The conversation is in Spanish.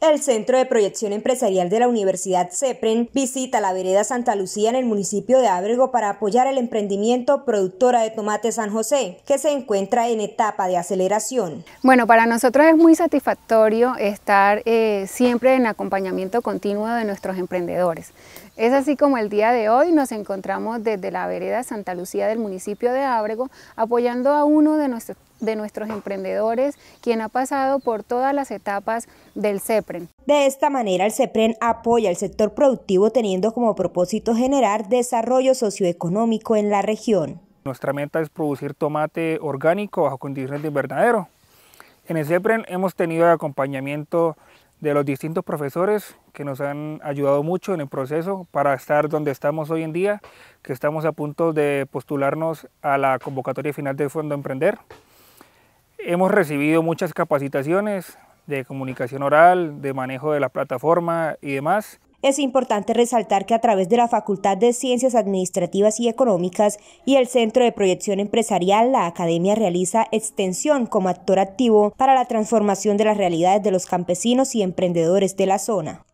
El Centro de Proyección Empresarial de la Universidad CEPREN visita la vereda Santa Lucía en el municipio de Ábrego para apoyar el emprendimiento productora de tomate San José, que se encuentra en etapa de aceleración. Bueno, para nosotros es muy satisfactorio estar eh, siempre en acompañamiento continuo de nuestros emprendedores. Es así como el día de hoy nos encontramos desde la vereda Santa Lucía del municipio de Ábrego apoyando a uno de nuestros de nuestros emprendedores, quien ha pasado por todas las etapas del CEPREN. De esta manera, el CEPREN apoya al sector productivo teniendo como propósito generar desarrollo socioeconómico en la región. Nuestra meta es producir tomate orgánico bajo condiciones de invernadero. En el CEPREN hemos tenido el acompañamiento de los distintos profesores que nos han ayudado mucho en el proceso para estar donde estamos hoy en día, que estamos a punto de postularnos a la convocatoria final del Fondo Emprender. Hemos recibido muchas capacitaciones de comunicación oral, de manejo de la plataforma y demás. Es importante resaltar que a través de la Facultad de Ciencias Administrativas y Económicas y el Centro de Proyección Empresarial, la Academia realiza extensión como actor activo para la transformación de las realidades de los campesinos y emprendedores de la zona.